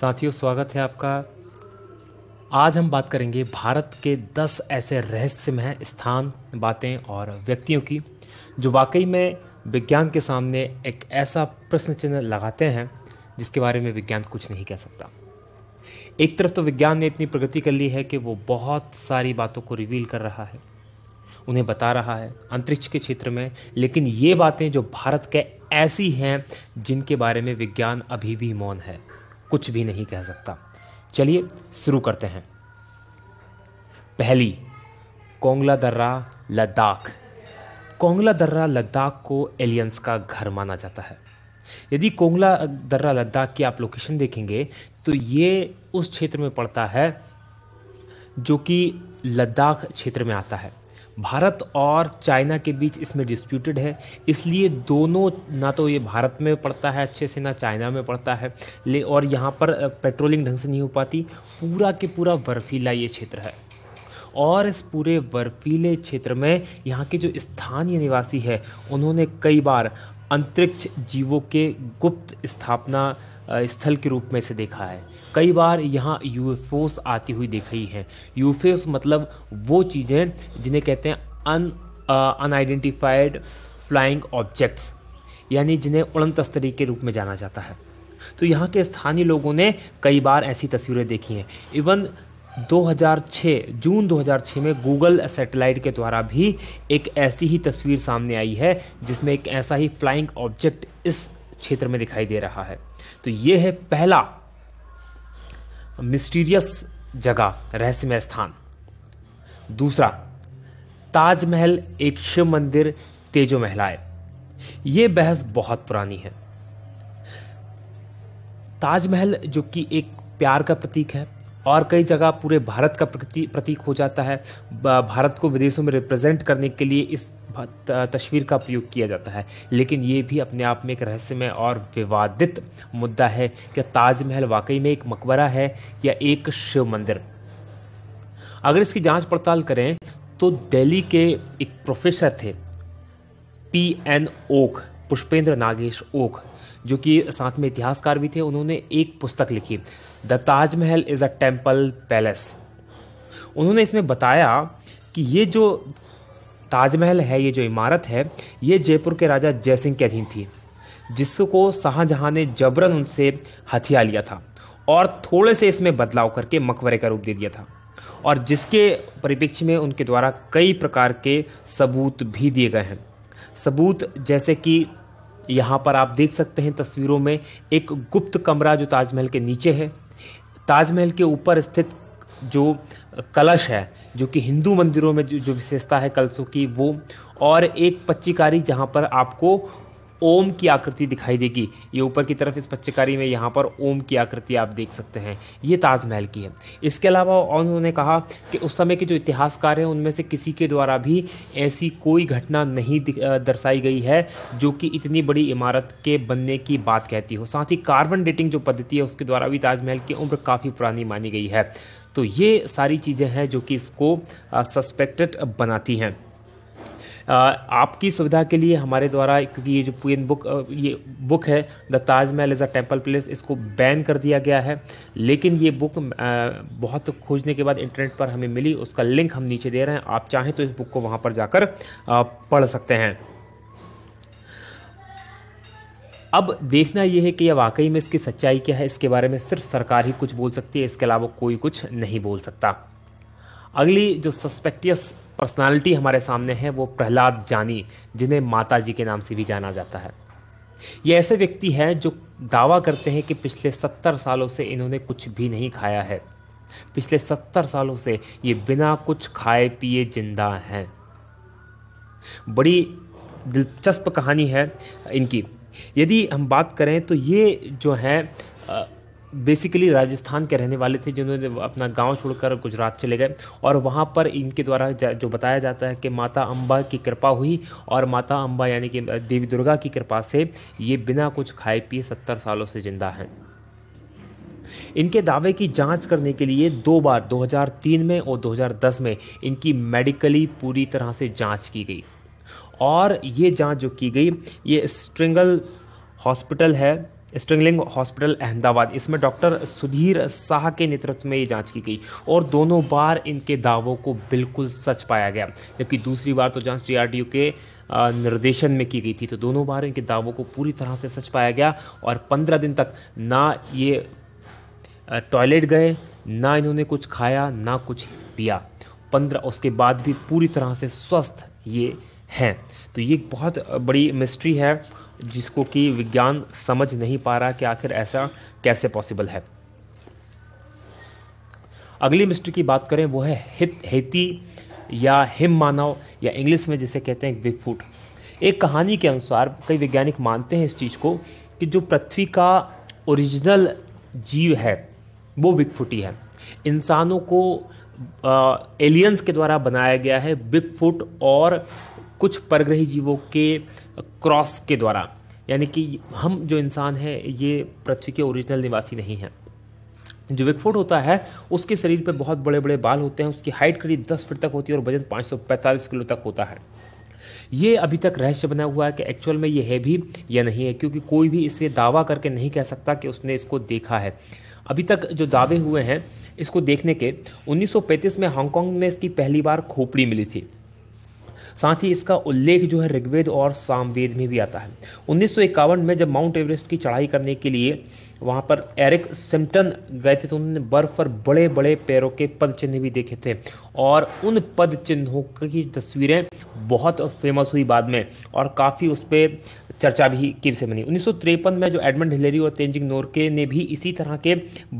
साथियों स्वागत है आपका आज हम बात करेंगे भारत के 10 ऐसे रहस्यमय स्थान बातें और व्यक्तियों की जो वाकई में विज्ञान के सामने एक ऐसा प्रश्न चिन्ह लगाते हैं जिसके बारे में विज्ञान कुछ नहीं कह सकता एक तरफ तो विज्ञान ने इतनी प्रगति कर ली है कि वो बहुत सारी बातों को रिवील कर रहा है उन्हें बता रहा है अंतरिक्ष के क्षेत्र में लेकिन ये बातें जो भारत के ऐसी हैं जिनके बारे में विज्ञान अभी भी मौन है कुछ भी नहीं कह सकता चलिए शुरू करते हैं पहली कोंगला दर्रा लद्दाख कोंगला दर्रा लद्दाख को एलियंस का घर माना जाता है यदि कोंगला दर्रा लद्दाख की आप लोकेशन देखेंगे तो ये उस क्षेत्र में पड़ता है जो कि लद्दाख क्षेत्र में आता है भारत और चाइना के बीच इसमें डिस्प्यूटेड है इसलिए दोनों ना तो ये भारत में पड़ता है अच्छे से ना चाइना में पड़ता है ले और यहाँ पर पेट्रोलिंग ढंग से नहीं हो पाती पूरा के पूरा बर्फीला ये क्षेत्र है और इस पूरे बर्फीले क्षेत्र में यहाँ के जो स्थानीय निवासी है उन्होंने कई बार अंतरिक्ष जीवों के गुप्त स्थापना स्थल के रूप में से देखा है कई बार यहाँ यूएफओस आती हुई देखी है यूएफओस मतलब वो चीज़ें जिन्हें कहते हैं अन अनआइडेंटिफाइड फ्लाइंग ऑब्जेक्ट्स यानी जिन्हें उड़न तस्तरी के रूप में जाना जाता है तो यहाँ के स्थानीय लोगों ने कई बार ऐसी तस्वीरें देखी हैं इवन 2006 जून 2006 में गूगल सैटेलाइट के द्वारा भी एक ऐसी ही तस्वीर सामने आई है जिसमें एक ऐसा ही फ्लाइंग ऑब्जेक्ट इस क्षेत्र में दिखाई दे रहा है तो ये है पहला मिस्टीरियस जगह रहस्यमय स्थान दूसरा ताजमहल एक शिव मंदिर तेजो महिलाए यह बहस बहुत पुरानी है ताजमहल जो कि एक प्यार का प्रतीक है और कई जगह पूरे भारत का प्रतीक हो जाता है भारत को विदेशों में रिप्रेजेंट करने के लिए इस तस्वीर का प्रयोग किया जाता है लेकिन ये भी अपने आप में एक रहस्यमय और विवादित मुद्दा है क्या ताजमहल वाकई में एक मकबरा है या एक शिव मंदिर अगर इसकी जांच पड़ताल करें तो दिल्ली के एक प्रोफेसर थे पी एन ओक पुष्पेंद्र नागेश ओक जो कि साथ में इतिहासकार भी थे उन्होंने एक पुस्तक लिखी the Taj Mahal is a temple palace उन्होंने इसमें बताया कि ये जो ताजमहल है ये जो इमारत है ये जयपुर के राजा जयसिंह के अधीन थी जिसको शाहजहां ने जबरन उनसे हथिया लिया था और थोड़े से इसमें बदलाव करके मकबरे का रूप दे दिया था और जिसके परिप्रेक्ष्य में उनके द्वारा कई प्रकार के सबूत भी दिए गए हैं सबूत जैसे कि यहाँ पर आप देख सकते हैं तस्वीरों में एक गुप्त कमरा जो ताजमहल के नीचे है ताजमहल के ऊपर स्थित जो कलश है जो कि हिंदू मंदिरों में जो जो विशेषता है कलशों की वो और एक पच्चीकारी जहाँ पर आपको ओम की आकृति दिखाई देगी ये ऊपर की तरफ इस पच्चकारी में यहाँ पर ओम की आकृति आप देख सकते हैं ये ताजमहल की है इसके अलावा उन्होंने कहा कि उस समय के जो इतिहासकार हैं उनमें से किसी के द्वारा भी ऐसी कोई घटना नहीं दर्शाई गई है जो कि इतनी बड़ी इमारत के बनने की बात कहती हो साथ ही कार्बन डेटिंग जो पद्धति है उसके द्वारा भी ताजमहल की उम्र काफ़ी पुरानी मानी गई है तो ये सारी चीज़ें हैं जो कि इसको सस्पेक्टेड बनाती हैं आपकी सुविधा के लिए हमारे द्वारा क्योंकि ये जो पून बुक ये बुक है the Taj Mahal is a temple place इसको बैन कर दिया गया है लेकिन ये बुक बहुत खोजने के बाद इंटरनेट पर हमें मिली उसका लिंक हम नीचे दे रहे हैं आप चाहें तो इस बुक को वहाँ पर जाकर पढ़ सकते हैं अब देखना यह है कि यह वाकई में इसकी सच्चाई क्या है इसके बारे में सिर्फ सरकार ही कुछ बोल सकती है इसके अलावा कोई कुछ नहीं बोल सकता अगली जो सस्पेक्टियस पर्सनालिटी हमारे सामने है वो प्रहलाद जानी जिन्हें माता जी के नाम से भी जाना जाता है ये ऐसे व्यक्ति हैं जो दावा करते हैं कि पिछले सत्तर सालों से इन्होंने कुछ भी नहीं खाया है पिछले सत्तर सालों से ये बिना कुछ खाए पिए जिंदा हैं बड़ी दिलचस्प कहानी है इनकी यदि हम बात करें तो ये जो हैं बेसिकली राजस्थान के रहने वाले थे जिन्होंने अपना गांव छोड़कर गुजरात चले गए और वहां पर इनके द्वारा जो बताया जाता है कि माता अम्बा की कृपा हुई और माता अम्बा यानी कि देवी दुर्गा की कृपा से ये बिना कुछ खाए पिए सत्तर सालों से ज़िंदा हैं इनके दावे की जांच करने के लिए दो बार 2003 में और 2010 में इनकी मेडिकली पूरी तरह से जांच की गई और ये जांच जो की गई ये स्ट्रिंगल हॉस्पिटल है स्ट्रिंगलिंग हॉस्पिटल अहमदाबाद इसमें डॉक्टर सुधीर शाह के नेतृत्व में ये जांच की गई और दोनों बार इनके दावों को बिल्कुल सच पाया गया जबकि दूसरी बार तो जांच डीआरडीओ के निर्देशन में की गई थी तो दोनों बार इनके दावों को पूरी तरह से सच पाया गया और पंद्रह दिन तक ना ये टॉयलेट गए ना इन्होंने कुछ खाया ना कुछ पिया पंद्रह उसके बाद भी पूरी तरह से स्वस्थ ये हैं तो ये बहुत बड़ी मिस्ट्री है जिसको कि विज्ञान समझ नहीं पा रहा कि आखिर ऐसा कैसे पॉसिबल है अगली मिस्ट्री की बात करें वो है हित हेती या हिम मानव या इंग्लिश में जिसे कहते हैं बिगफुट एक कहानी के अनुसार कई वैज्ञानिक मानते हैं इस चीज़ को कि जो पृथ्वी का ओरिजिनल जीव है वो बिगफुटी है इंसानों को आ, एलियंस के द्वारा बनाया गया है बिगफुट और कुछ परग्रही जीवों के क्रॉस के द्वारा यानी कि हम जो इंसान हैं ये पृथ्वी के ओरिजिनल निवासी नहीं हैं जो विकफोट होता है उसके शरीर पर बहुत बड़े बड़े बाल होते हैं उसकी हाइट करीब 10 फीट तक होती है और वजन 545 किलो तक होता है ये अभी तक रहस्य बना हुआ है कि एक्चुअल में ये है भी या नहीं है क्योंकि कोई भी इसे दावा करके नहीं कह सकता कि उसने इसको देखा है अभी तक जो दावे हुए हैं इसको देखने के 1935 में हांगकांग में इसकी पहली बार खोपड़ी मिली थी साथ ही इसका उल्लेख जो है ऋग्वेद और सामवेद में भी आता है उन्नीस में जब माउंट एवरेस्ट की चढ़ाई करने के लिए वहाँ पर एरिक सिम्टन गए थे तो उन्होंने बर्फ पर बड़े बड़े पैरों के पद चिन्ह भी देखे थे और उन पद चिन्हों की तस्वीरें बहुत फेमस हुई बाद में और काफ़ी उस पर चर्चा भी किम से बनी उन्नीस में जो एडमंड हिलेरी और तेंजिंग नोरके ने भी इसी तरह के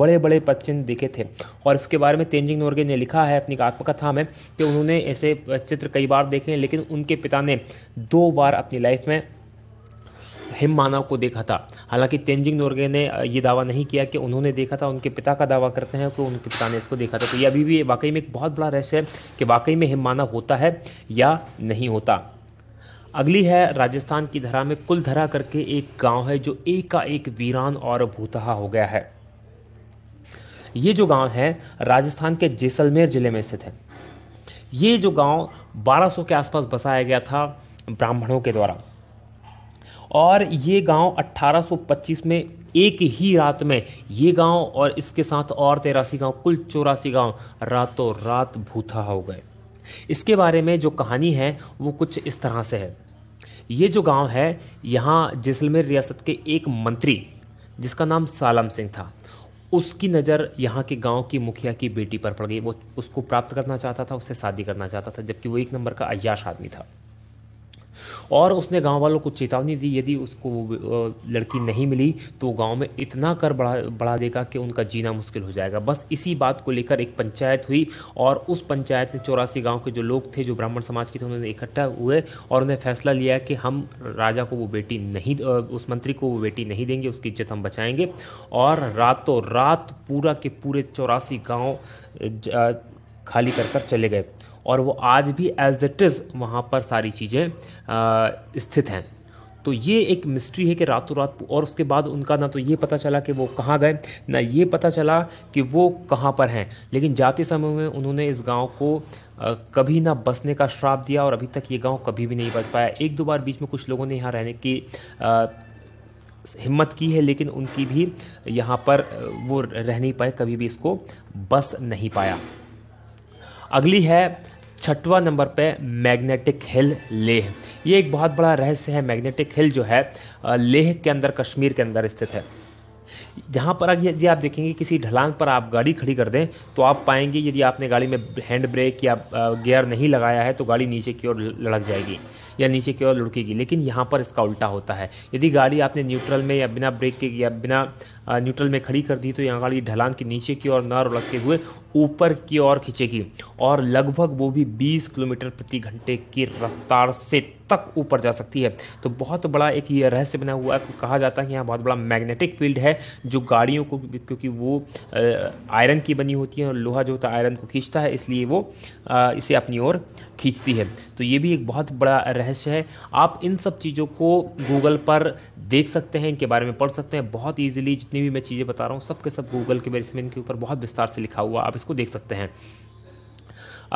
बड़े बड़े पदचिन्ह देखे थे और इसके बारे में तेंजिंग नोरके ने लिखा है अपनी आत्मकथा में कि उन्होंने ऐसे चित्र कई बार देखे हैं लेकिन उनके पिता ने दो बार अपनी लाइफ में हिम मानव को देखा था हालांकि तेंजिंग नोरगे ने ये दावा नहीं किया कि उन्होंने देखा था उनके पिता का दावा करते हैं कि उनके पिता ने इसको देखा था तो ये अभी भी वाकई में एक बहुत बड़ा रहस्य है कि वाकई में हिम मानव होता है या नहीं होता अगली है राजस्थान की धरा में कुलधरा करके एक गांव है जो एक का एक वीरान और भूतहा हो गया है ये जो गांव है राजस्थान के जैसलमेर जिले में स्थित है ये जो गांव 1200 के आसपास बसाया गया था ब्राह्मणों के द्वारा और ये गांव 1825 में एक ही रात में ये गांव और इसके साथ और तेरासी गांव कुल चौरासी गांव रातों रात भूथा हो गए इसके बारे में जो कहानी है वो कुछ इस तरह से है ये जो गांव है यहाँ जैसलमेर रियासत के एक मंत्री जिसका नाम सालम सिंह था उसकी नज़र यहाँ के गांव की मुखिया की बेटी पर पड़ गई वो उसको प्राप्त करना चाहता था उससे शादी करना चाहता था जबकि वो एक नंबर का अयाश आदमी था और उसने गांव वालों को चेतावनी दी यदि उसको लड़की नहीं मिली तो गांव में इतना कर बढ़ा बढ़ा देगा कि उनका जीना मुश्किल हो जाएगा बस इसी बात को लेकर एक पंचायत हुई और उस पंचायत ने चौरासी गाँव के जो लोग थे जो ब्राह्मण समाज के थे उन्होंने इकट्ठा हुए और उन्हें फैसला लिया कि हम राजा को वो बेटी नहीं उस मंत्री को वो बेटी नहीं देंगे उसकी इज्जत हम बचाएंगे और रातों रात पूरा के पूरे चौरासी गांव खाली कर कर चले गए और वो आज भी एज इट इज़ वहाँ पर सारी चीज़ें स्थित हैं तो ये एक मिस्ट्री है कि रातों रात और उसके बाद उनका ना तो ये पता चला कि वो कहाँ गए ना ये पता चला कि वो कहाँ पर हैं लेकिन जाते समय में उन्होंने इस गांव को कभी ना बसने का श्राप दिया और अभी तक ये गांव कभी भी नहीं बस पाया एक दो बार बीच में कुछ लोगों ने यहाँ रहने की आ, हिम्मत की है लेकिन उनकी भी यहाँ पर वो रह नहीं पाए कभी भी इसको बस नहीं पाया अगली है छठवा नंबर पे मैग्नेटिक हिल लेह ये एक बहुत बड़ा रहस्य है मैग्नेटिक हिल जो है लेह के अंदर कश्मीर के अंदर स्थित है जहाँ पर यदि आप देखेंगे किसी ढलान पर आप गाड़ी खड़ी कर दें तो आप पाएंगे यदि आपने गाड़ी में हैंड ब्रेक या गियर नहीं लगाया है तो गाड़ी नीचे की ओर लड़क जाएगी या नीचे की ओर लुढ़केगी लेकिन यहाँ पर इसका उल्टा होता है यदि गाड़ी आपने न्यूट्रल में या बिना ब्रेक के या बिना न्यूट्रल में खड़ी कर दी तो यहाँ गाड़ी ढलान के नीचे की ओर न लुढ़कते हुए ऊपर की ओर खींचेगी और लगभग वो भी 20 किलोमीटर प्रति घंटे की रफ्तार से तक ऊपर जा सकती है तो बहुत बड़ा एक ये रहस्य बना हुआ है कहा जाता है कि यहाँ बहुत बड़ा मैग्नेटिक फील्ड है जो गाड़ियों को क्योंकि वो आयरन की बनी होती है और लोहा जो होता है आयरन को खींचता है इसलिए वो इसे अपनी ओर खींचती है तो ये भी एक बहुत बड़ा रहस्य है आप इन सब चीज़ों को गूगल पर देख सकते हैं इनके बारे में पढ़ सकते हैं बहुत ईजिली जितनी भी मैं चीज़ें बता रहा हूँ सब के सब गूगल के बेस में इनके ऊपर बहुत विस्तार से लिखा हुआ आप इसको देख सकते हैं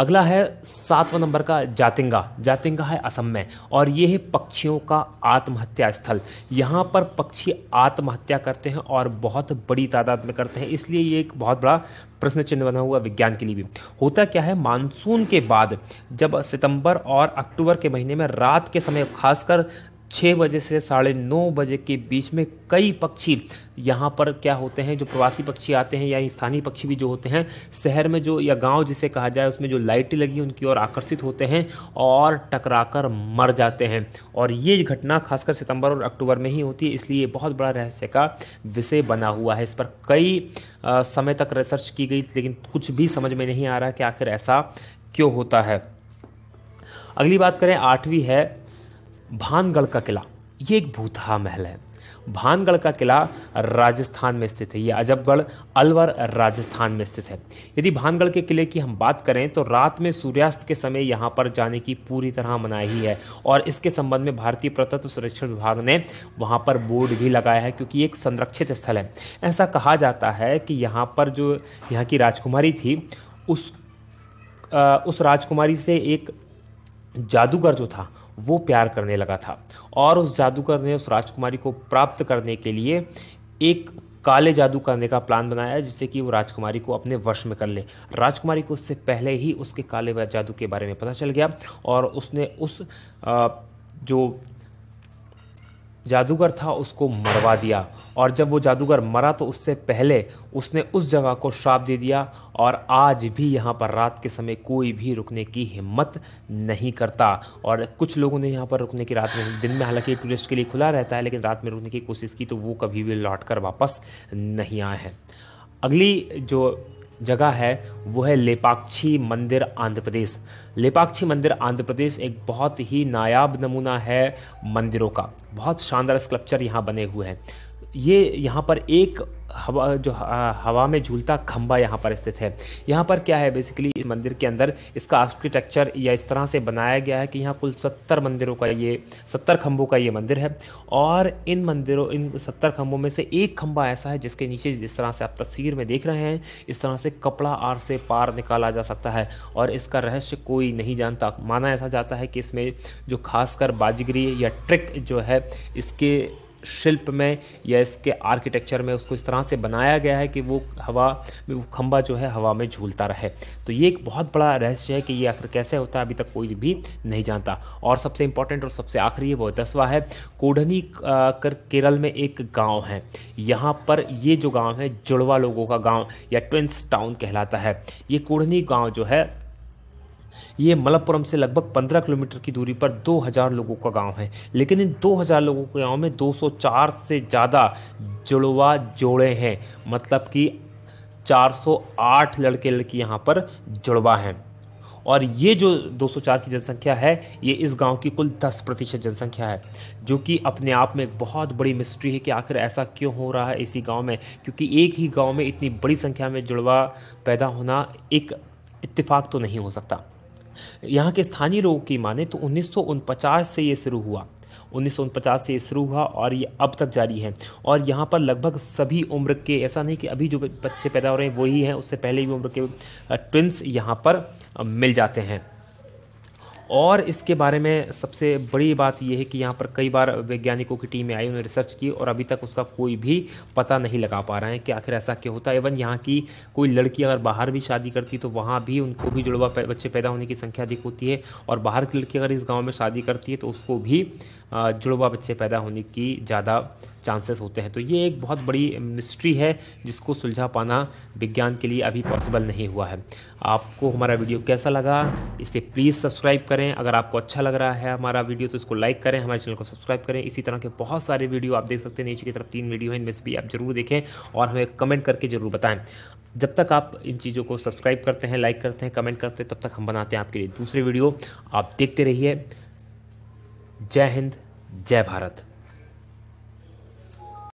अगला है सातवां नंबर का जातिंगा जातिंगा है असम में और ये है पक्षियों का आत्महत्या स्थल यहाँ पर पक्षी आत्महत्या करते हैं और बहुत बड़ी तादाद में करते हैं इसलिए ये एक बहुत बड़ा प्रश्न चिन्ह बना हुआ विज्ञान के लिए भी होता क्या है मानसून के बाद जब सितंबर और अक्टूबर के महीने में रात के समय खासकर छः बजे से साढ़े नौ बजे के बीच में कई पक्षी यहाँ पर क्या होते हैं जो प्रवासी पक्षी आते हैं या स्थानीय पक्षी भी जो होते हैं शहर में जो या गांव जिसे कहा जाए उसमें जो लाइटें लगी उनकी ओर आकर्षित होते हैं और टकराकर मर जाते हैं और ये घटना खासकर सितंबर और अक्टूबर में ही होती है इसलिए बहुत बड़ा रहस्य का विषय बना हुआ है इस पर कई आ, समय तक रिसर्च की गई लेकिन कुछ भी समझ में नहीं आ रहा कि आखिर ऐसा क्यों होता है अगली बात करें आठवीं है भानगढ़ का किला ये एक भूतहा महल है भानगढ़ का किला राजस्थान में स्थित है यह अजबगढ़ अलवर राजस्थान में स्थित है यदि भानगढ़ के किले की हम बात करें तो रात में सूर्यास्त के समय यहाँ पर जाने की पूरी तरह मनाही है और इसके संबंध में भारतीय प्रतत्व संरक्षण विभाग ने वहाँ पर बोर्ड भी लगाया है क्योंकि एक संरक्षित स्थल है ऐसा कहा जाता है कि यहाँ पर जो यहाँ की राजकुमारी थी उस आ, उस राजकुमारी से एक जादूगर जो था वो प्यार करने लगा था और उस जादूगर ने उस राजकुमारी को प्राप्त करने के लिए एक काले जादू करने का प्लान बनाया जिससे कि वो राजकुमारी को अपने वश में कर ले राजकुमारी को उससे पहले ही उसके काले जादू के बारे में पता चल गया और उसने उस जो जादूगर था उसको मरवा दिया और जब वो जादूगर मरा तो उससे पहले उसने उस जगह को श्राप दे दिया और आज भी यहाँ पर रात के समय कोई भी रुकने की हिम्मत नहीं करता और कुछ लोगों ने यहाँ पर रुकने की रात में दिन में हालांकि टूरिस्ट के लिए खुला रहता है लेकिन रात में रुकने की कोशिश की तो वो कभी भी लौट कर वापस नहीं आए हैं अगली जो जगह है वो है लेपाक्षी मंदिर आंध्र प्रदेश लेपाक्षी मंदिर आंध्र प्रदेश एक बहुत ही नायाब नमूना है मंदिरों का बहुत शानदार स्कल्पचर यहाँ बने हुए हैं ये यहाँ पर एक हवा जो हवा में झूलता खंबा यहाँ पर स्थित है यहाँ पर क्या है बेसिकली इस मंदिर के अंदर इसका आर्किटेक्चर या इस तरह से बनाया गया है कि यहाँ कुल सत्तर मंदिरों का ये सत्तर खंभों का ये मंदिर है और इन मंदिरों इन सत्तर खंभों में से एक खंभा ऐसा है जिसके नीचे जिस तरह से आप तस्वीर में देख रहे हैं इस तरह से कपड़ा आर से पार निकाला जा सकता है और इसका रहस्य कोई नहीं जानता माना ऐसा जाता है कि इसमें जो खासकर बाजीगिरी या ट्रिक जो है इसके शिल्प में या इसके आर्किटेक्चर में उसको इस तरह से बनाया गया है कि वो हवा में वो खम्बा जो है हवा में झूलता रहे तो ये एक बहुत बड़ा रहस्य है कि ये आखिर कैसे होता है अभी तक कोई भी नहीं जानता और सबसे इम्पोर्टेंट और सबसे आखिरी वो दसवा है कोढ़नी कर केरल में एक गाँव है यहाँ पर ये जो गाँव है जुड़वा लोगों का गाँव या ट्विंस टाउन कहलाता है ये कोढ़नी गाँव जो है ये मलप्पुरम से लगभग 15 किलोमीटर की दूरी पर 2000 लोगों का गांव है लेकिन इन 2000 लोगों के गांव में 204 से ज़्यादा जुड़वा जोड़े हैं मतलब कि 408 लड़के लड़की यहाँ पर जुड़वा हैं और ये जो 204 की जनसंख्या है ये इस गांव की कुल 10 प्रतिशत जनसंख्या है जो कि अपने आप में एक बहुत बड़ी मिस्ट्री है कि आखिर ऐसा क्यों हो रहा है इसी गांव में क्योंकि एक ही गांव में इतनी बड़ी संख्या में जुड़वा पैदा होना एक इत्तेफाक तो नहीं हो सकता यहाँ के स्थानीय लोगों की माने तो उन्नीस से ये शुरू हुआ उन्नीस से शुरू हुआ और ये अब तक जारी है और यहाँ पर लगभग सभी उम्र के ऐसा नहीं कि अभी जो बच्चे पैदा हो रहे हैं वही हैं उससे पहले भी उम्र के ट्विंस यहाँ पर मिल जाते हैं और इसके बारे में सबसे बड़ी बात यह है कि यहाँ पर कई बार वैज्ञानिकों की टीमें आई उन्होंने रिसर्च की और अभी तक उसका कोई भी पता नहीं लगा पा रहे हैं कि आखिर ऐसा क्यों होता है इवन यहाँ की कोई लड़की अगर बाहर भी शादी करती तो वहाँ भी उनको भी जुड़वा बच्चे पैदा होने की संख्या अधिक होती है और बाहर की लड़की अगर इस गाँव में शादी करती है तो उसको भी जुड़वा बच्चे पैदा होने की ज़्यादा चांसेस होते हैं तो ये एक बहुत बड़ी मिस्ट्री है जिसको सुलझा पाना विज्ञान के लिए अभी पॉसिबल नहीं हुआ है आपको हमारा वीडियो कैसा लगा इसे प्लीज़ सब्सक्राइब करें अगर आपको अच्छा लग रहा है हमारा वीडियो तो इसको लाइक करें हमारे चैनल को सब्सक्राइब करें इसी तरह के बहुत सारे वीडियो आप देख सकते हैं नीचे की तरफ तीन वीडियो हैं इनमें से भी आप जरूर देखें और हमें कमेंट करके ज़रूर बताएँ जब तक आप इन चीज़ों को सब्सक्राइब करते हैं लाइक करते हैं कमेंट करते हैं तब तक हम बनाते हैं आपके लिए दूसरे वीडियो आप देखते रहिए जय हिंद जय भारत